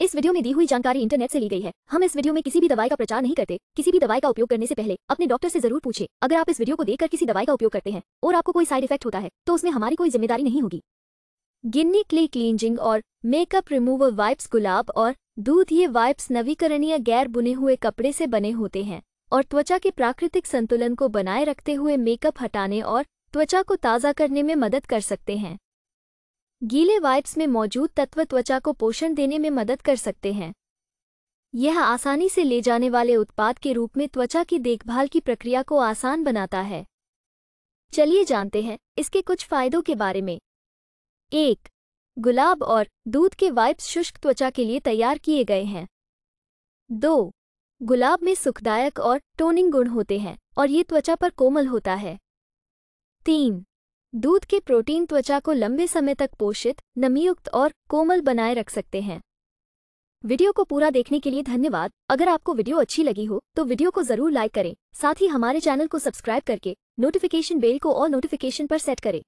इस वीडियो में दी हुई जानकारी इंटरनेट से ली गई है हम इस वीडियो में किसी भी दवाई का प्रचार नहीं करते किसी भी दवाई का उपयोग करने से पहले अपने डॉक्टर से जरूर पूछे अगर आप इस वीडियो को देखकर किसी दवाई का उपयोग करते हैं और आपको कोई साइड इफेक्ट होता है तो उसमें हमारी कोई जिम्मेदारी नहीं होगी गिन्नी क्ले क्लींजिंग और मेकअप रिमूवर वाइप्स गुलाब और दूध ये वाइप्स नवीकरणीय गैर बुने हुए कपड़े से बने होते हैं और त्वचा के प्राकृतिक संतुलन को बनाए रखते हुए मेकअप हटाने और त्वचा को ताज़ा करने में मदद कर सकते हैं गीले वाइप्स में मौजूद तत्व त्वचा को पोषण देने में मदद कर सकते हैं यह आसानी से ले जाने वाले उत्पाद के रूप में त्वचा की देखभाल की प्रक्रिया को आसान बनाता है चलिए जानते हैं इसके कुछ फायदों के बारे में एक गुलाब और दूध के वाइप्स शुष्क त्वचा के लिए तैयार किए गए हैं दो गुलाब में सुखदायक और टोनिंग गुण होते हैं और ये त्वचा पर कोमल होता है तीन दूध के प्रोटीन त्वचा को लंबे समय तक पोषित नमीयुक्त और कोमल बनाए रख सकते हैं वीडियो को पूरा देखने के लिए धन्यवाद अगर आपको वीडियो अच्छी लगी हो तो वीडियो को जरूर लाइक करें साथ ही हमारे चैनल को सब्सक्राइब करके नोटिफिकेशन बेल को और नोटिफिकेशन पर सेट करें